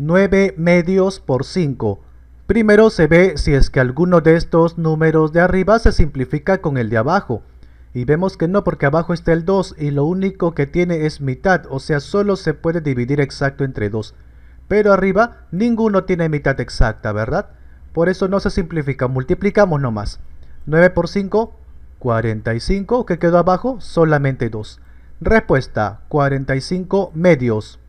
9 medios por 5. Primero se ve si es que alguno de estos números de arriba se simplifica con el de abajo. Y vemos que no porque abajo está el 2 y lo único que tiene es mitad, o sea solo se puede dividir exacto entre 2. Pero arriba ninguno tiene mitad exacta, ¿verdad? Por eso no se simplifica, multiplicamos nomás. 9 por 5, 45, que quedó abajo, solamente 2. Respuesta, 45 medios.